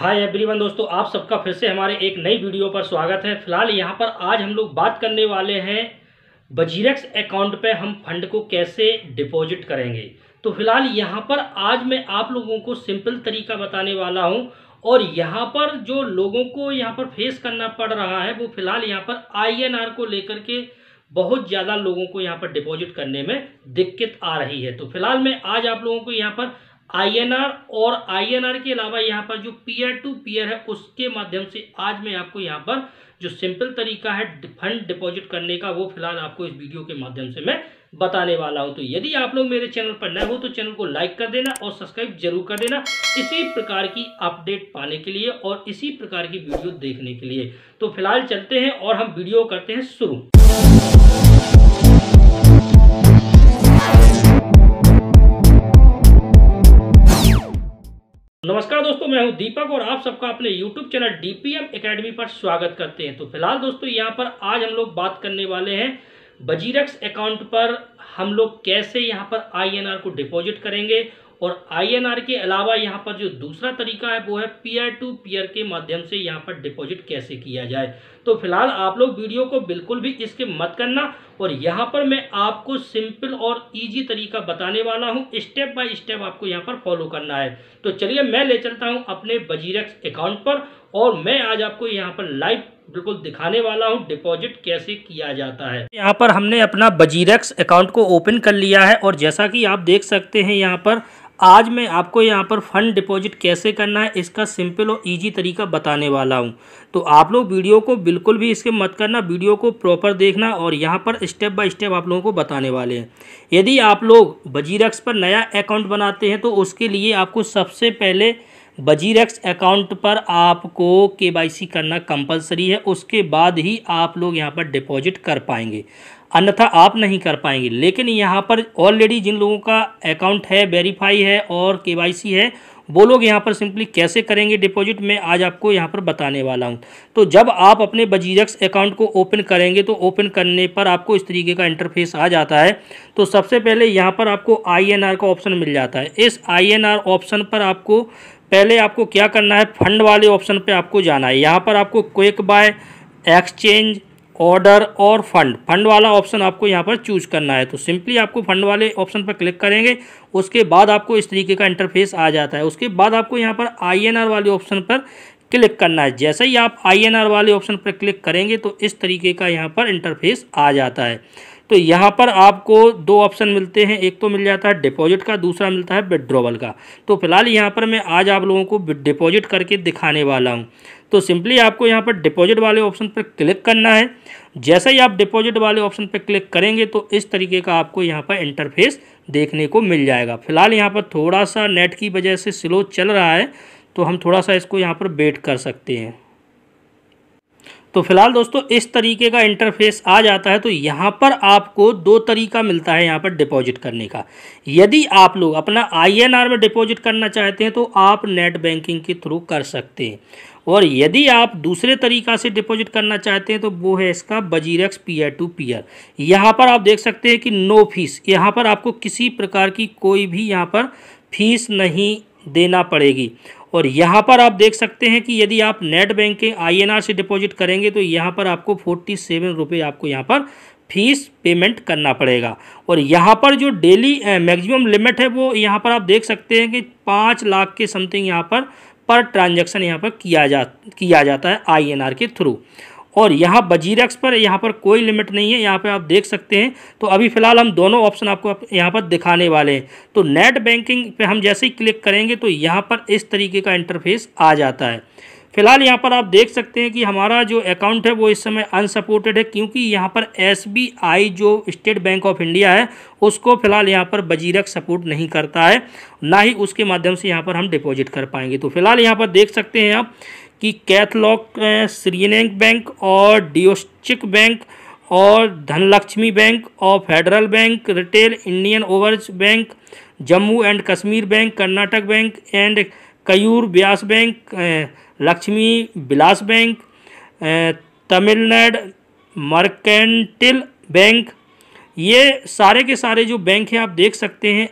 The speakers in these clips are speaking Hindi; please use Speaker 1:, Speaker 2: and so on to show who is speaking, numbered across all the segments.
Speaker 1: हाय एवरीवन दोस्तों आप सबका फिर से हमारे एक नई वीडियो पर स्वागत है फिलहाल यहाँ पर आज हम लोग बात करने वाले हैं बजीरक्स अकाउंट पे हम फंड को कैसे डिपॉजिट करेंगे तो फिलहाल यहाँ पर आज मैं आप लोगों को सिंपल तरीका बताने वाला हूँ और यहाँ पर जो लोगों को यहाँ पर फेस करना पड़ रहा है वो फिलहाल यहाँ पर आई को लेकर के बहुत ज़्यादा लोगों को यहाँ पर डिपॉजिट करने में दिक्कत आ रही है तो फिलहाल मैं आज आप लोगों को यहाँ पर आईएनआर और आईएनआर के अलावा यहाँ पर जो पीयर टू पीयर है उसके माध्यम से आज मैं आपको यहाँ पर जो सिंपल तरीका है फंड डिपॉजिट करने का वो फिलहाल आपको इस वीडियो के माध्यम से मैं बताने वाला हूं तो यदि आप लोग मेरे चैनल पर नए हो तो चैनल को लाइक कर देना और सब्सक्राइब जरूर कर देना इसी प्रकार की अपडेट पाने के लिए और इसी प्रकार की वीडियो देखने के लिए तो फिलहाल चलते हैं और हम वीडियो करते हैं शुरू नमस्कार दोस्तों मैं हूं दीपक और आप सबका अपने YouTube चैनल डीपीएम Academy पर स्वागत करते हैं तो फिलहाल दोस्तों यहां पर आज हम लोग बात करने वाले हैं बजीरक्स अकाउंट पर हम लोग कैसे यहां पर INR को डिपॉजिट करेंगे और आईएनआर के अलावा यहाँ पर जो दूसरा तरीका है वो है पीयर टू पीयर के माध्यम से यहाँ पर डिपॉजिट कैसे किया जाए तो फिलहाल आप लोग वीडियो को बिल्कुल भी इसके मत करना और यहाँ पर मैं आपको सिंपल और इजी तरीका बताने वाला हूँ स्टेप बाय स्टेप आपको यहाँ पर फॉलो करना है तो चलिए मैं ले चलता हूँ अपने बजीरक्स अकाउंट पर और मैं आज आपको यहाँ पर लाइव बिल्कुल दिखाने वाला हूँ डिपॉजिट कैसे किया जाता है यहाँ पर हमने अपना बजीरक्स अकाउंट को ओपन कर लिया है और जैसा कि आप देख सकते हैं यहाँ पर आज मैं आपको यहाँ पर फ़ंड डिपॉजिट कैसे करना है इसका सिंपल और इजी तरीका बताने वाला हूँ तो आप लोग वीडियो को बिल्कुल भी इसके मत करना वीडियो को प्रॉपर देखना और यहाँ पर स्टेप बाय स्टेप आप लोगों को बताने वाले हैं यदि आप लोग बजीरक्स पर नया अकाउंट बनाते हैं तो उसके लिए आपको सबसे पहले बजीरेक्स अकाउंट पर आपको केवाईसी करना कंपलसरी है उसके बाद ही आप लोग यहाँ पर डिपॉजिट कर पाएंगे अन्यथा आप नहीं कर पाएंगे लेकिन यहाँ पर ऑलरेडी जिन लोगों का अकाउंट है वेरीफाई है और केवाईसी है वो लोग यहाँ पर सिंपली कैसे करेंगे डिपॉजिट मैं आज आपको यहाँ पर बताने वाला हूँ तो जब आप अपने बजीरक्स अकाउंट को ओपन करेंगे तो ओपन करने पर आपको इस तरीके का इंटरफेस आ जाता है तो सबसे पहले यहाँ पर आपको आईएनआर का ऑप्शन मिल जाता है इस आईएनआर ऑप्शन पर आपको पहले आपको क्या करना है फंड वाले ऑप्शन पे आपको जाना है यहाँ पर आपको क्विक बाय एक्सचेंज ऑर्डर और फंड फंड वाला ऑप्शन आपको यहाँ पर चूज करना है तो सिंपली आपको फंड वाले ऑप्शन पर क्लिक करेंगे उसके बाद आपको इस तरीके का इंटरफेस आ जाता है उसके बाद आपको यहाँ पर आर वाले ऑप्शन पर क्लिक करना है जैसे ही आप आर वाले ऑप्शन पर क्लिक करेंगे तो इस तरीके का यहाँ पर इंटरफेस आ जाता है तो यहाँ पर आपको दो ऑप्शन मिलते हैं एक तो मिल जाता है डिपॉजिट का दूसरा मिलता है विड्रॉवल का तो फिलहाल यहाँ पर मैं आज आप लोगों को डिपॉजिट करके दिखाने वाला हूँ तो सिंपली आपको यहाँ पर डिपॉजिट वाले ऑप्शन पर क्लिक करना है जैसे ही आप डिपॉजिट वाले ऑप्शन पर क्लिक करेंगे तो इस तरीके का आपको यहाँ पर इंटरफेस देखने को मिल जाएगा फिलहाल यहाँ पर थोड़ा सा नेट की वजह से स्लो चल रहा है तो हम थोड़ा सा इसको यहाँ पर वेट कर सकते हैं तो फिलहाल दोस्तों इस तरीके का इंटरफेस आ जाता है तो यहाँ पर आपको दो तरीका मिलता है यहाँ पर डिपॉजिट करने का यदि आप लोग अपना आईएनआर में डिपॉजिट करना चाहते हैं तो आप नेट बैंकिंग के थ्रू कर सकते हैं और यदि आप दूसरे तरीका से डिपॉजिट करना चाहते हैं तो वो है इसका बजीरक्स पीयर टू पीयर यहाँ पर आप देख सकते हैं कि नो फीस यहाँ पर आपको किसी प्रकार की कोई भी यहाँ पर फीस नहीं देना पड़ेगी और यहाँ पर आप देख सकते हैं कि यदि आप नेट बैंकिंग आर से डिपॉजिट करेंगे तो यहाँ पर आपको फोर्टी सेवन रुपये आपको यहाँ पर फीस पेमेंट करना पड़ेगा और यहाँ पर जो डेली मैक्सिमम लिमिट है वो यहाँ पर आप देख सकते हैं कि पाँच लाख के समथिंग यहाँ पर पर ट्रांजैक्शन यहाँ पर किया जा किया जाता है आईएनआर के थ्रू और यहाँ बजीरक्स पर यहाँ पर कोई लिमिट नहीं है यहाँ पर आप देख सकते हैं तो अभी फ़िलहाल हम दोनों ऑप्शन आपको यहाँ पर दिखाने वाले हैं तो नेट बैंकिंग पर हम जैसे ही क्लिक करेंगे तो यहाँ पर इस तरीके का इंटरफेस आ जाता है फिलहाल यहाँ पर आप देख सकते हैं कि हमारा जो अकाउंट है वो इस समय अनसपोर्टेड है क्योंकि यहाँ पर एस जो स्टेट बैंक ऑफ इंडिया है उसको फिलहाल यहाँ पर बजीरक सपोर्ट नहीं करता है ना ही उसके माध्यम से यहाँ पर हम डिपॉजिट कर पाएंगे तो फिलहाल यहाँ पर देख सकते हैं आप कि कैथलॉक श्रीलैंक बैंक और डिओस्चिक बैंक और धनलक्ष्मी बैंक और Federal bank retail Indian overseas bank Jammu and Kashmir bank Karnataka bank and Karur Vysya bank Lakshmi Vilas bank Tamil Nadu mercantile bank ये सारे के सारे जो बैंक हैं आप देख सकते हैं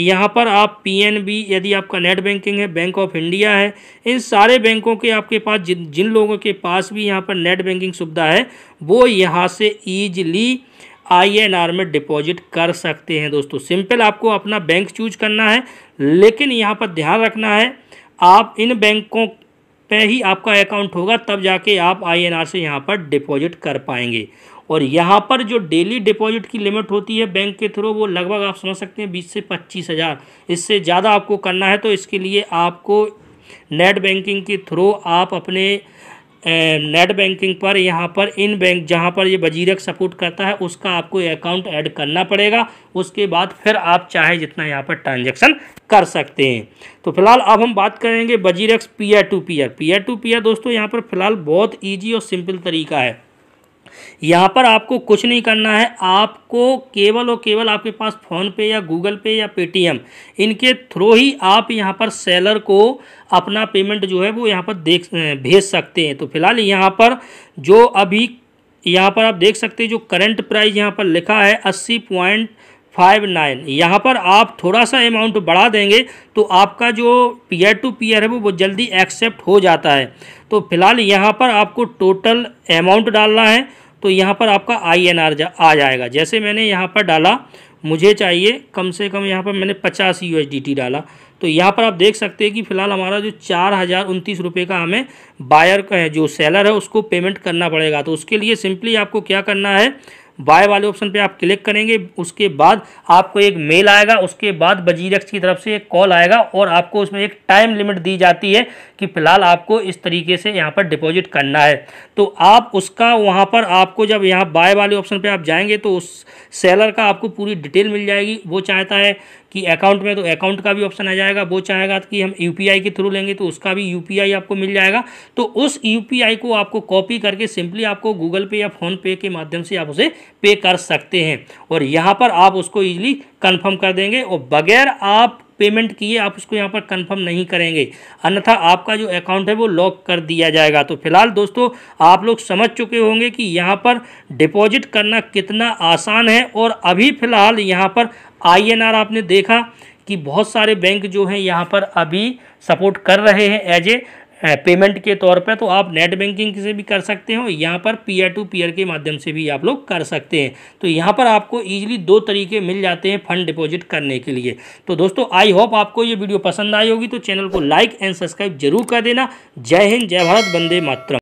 Speaker 1: यहाँ पर आप पीएनबी यदि आपका नेट बैंकिंग है बैंक ऑफ इंडिया है इन सारे बैंकों के आपके पास जिन जिन लोगों के पास भी यहाँ पर नेट बैंकिंग सुविधा है वो यहाँ से ईजिली आईएनआर में डिपॉजिट कर सकते हैं दोस्तों सिंपल आपको अपना बैंक चूज करना है लेकिन यहाँ पर ध्यान रखना है आप इन बैंकों पे ही आपका अकाउंट होगा तब जाके आप आर से यहाँ पर डिपॉजिट कर पाएंगे और यहाँ पर जो डेली डिपॉजिट की लिमिट होती है बैंक के थ्रू वो लगभग आप समझ सकते हैं बीस से पच्चीस हज़ार इससे ज़्यादा आपको करना है तो इसके लिए आपको नेट बैंकिंग के थ्रू आप अपने नेट बैंकिंग पर यहाँ पर इन बैंक जहाँ पर ये बजीरक सपोर्ट करता है उसका आपको अकाउंट ऐड करना पड़ेगा उसके बाद फिर आप चाहे जितना यहाँ पर ट्रांजैक्शन कर सकते हैं तो फिलहाल अब हम बात करेंगे WazirX peer to peer peer to peer दोस्तों यहाँ पर फिलहाल बहुत ईजी और सिंपल तरीका है यहाँ पर आपको कुछ नहीं करना है आपको केवल और केवल आपके पास फोन पे या गूगल पे या पेटीएम इनके थ्रू ही आप यहाँ पर सेलर को अपना पेमेंट जो है वो यहाँ पर देख भेज सकते हैं तो फिलहाल यहाँ पर जो अभी यहाँ पर आप देख सकते हैं जो करंट प्राइस यहाँ पर लिखा है अस्सी पॉइंट फाइव नाइन यहाँ पर आप थोड़ा सा अमाउंट बढ़ा देंगे तो आपका जो पीयर टू पीयर है वो वो जल्दी एक्सेप्ट हो जाता है तो फिलहाल यहाँ पर आपको टोटल अमाउंट डालना है तो यहाँ पर आपका आई एन आर जा, आ जाएगा जैसे मैंने यहाँ पर डाला मुझे चाहिए कम से कम यहाँ पर मैंने पचास यू एच डी टी डाला तो यहाँ पर आप देख सकते हैं कि फ़िलहाल हमारा जो चार हज़ार उनतीस रुपये का हमें बायर का है जो सेलर है उसको पेमेंट करना पड़ेगा तो उसके लिए सिंपली आपको क्या करना है बाय वाले ऑप्शन पे आप क्लिक करेंगे उसके बाद आपको एक मेल आएगा उसके बाद बजीरक्स की तरफ से एक कॉल आएगा और आपको उसमें एक टाइम लिमिट दी जाती है कि फ़िलहाल आपको इस तरीके से यहाँ पर डिपॉजिट करना है तो आप उसका वहाँ पर आपको जब यहाँ बाय वाले ऑप्शन पर आप जाएंगे तो उस सेलर का आपको पूरी डिटेल मिल जाएगी वो चाहता है कि अकाउंट में तो अकाउंट का भी ऑप्शन आ जाएगा वो चाहेगा कि हम यू के थ्रू लेंगे तो उसका भी यू आपको मिल जाएगा तो उस यू को आपको कॉपी करके सिंपली आपको गूगल पे या फ़ोनपे के माध्यम से आप उसे पे कर सकते हैं और यहाँ पर आप उसको ईजिली कन्फर्म कर देंगे और बगैर आप पेमेंट किए आप उसको यहाँ पर कंफर्म नहीं करेंगे अन्यथा आपका जो अकाउंट है वो लॉक कर दिया जाएगा तो फिलहाल दोस्तों आप लोग समझ चुके होंगे कि यहाँ पर डिपॉजिट करना कितना आसान है और अभी फिलहाल यहाँ पर आईएनआर आपने देखा कि बहुत सारे बैंक जो हैं यहाँ पर अभी सपोर्ट कर रहे हैं एज ए पेमेंट के तौर पर तो आप नेट बैंकिंग से भी कर सकते हो यहाँ पर पीयर टू पीयर के माध्यम से भी आप लोग कर सकते हैं तो यहाँ पर आपको ईजिली दो तरीके मिल जाते हैं फंड डिपॉजिट करने के लिए तो दोस्तों आई होप आपको ये वीडियो पसंद आई होगी तो चैनल को लाइक एंड सब्सक्राइब जरूर कर देना जय हिंद जय भारत वंदे मातरम